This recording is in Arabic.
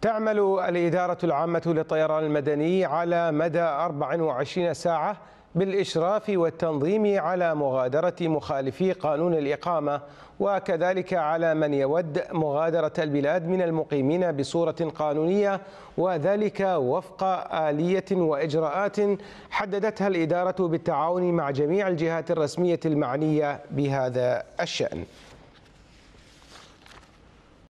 تعمل الإدارة العامة للطيران المدني على مدى 24 ساعة بالإشراف والتنظيم على مغادرة مخالفي قانون الإقامة وكذلك على من يود مغادرة البلاد من المقيمين بصورة قانونية وذلك وفق آلية وإجراءات حددتها الإدارة بالتعاون مع جميع الجهات الرسمية المعنية بهذا الشأن